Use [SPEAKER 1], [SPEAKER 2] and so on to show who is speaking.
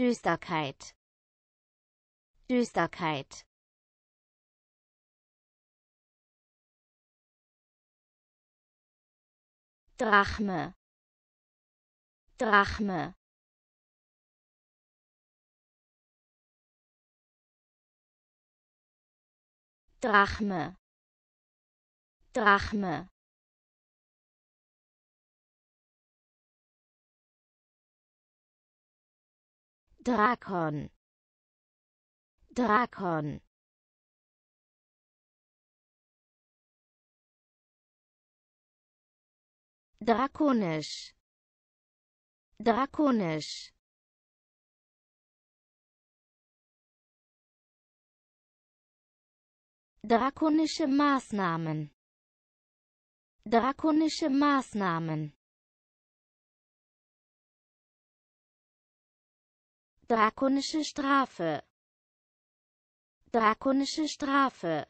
[SPEAKER 1] Düsterkeit. Düsterkeit. Drachme. Drachme. Drachme. Drachme. Drakon Drakon Drakonisch Drakonisch Drakonische Maßnahmen Drakonische Maßnahmen Drakonische Strafe. Drakonische Strafe.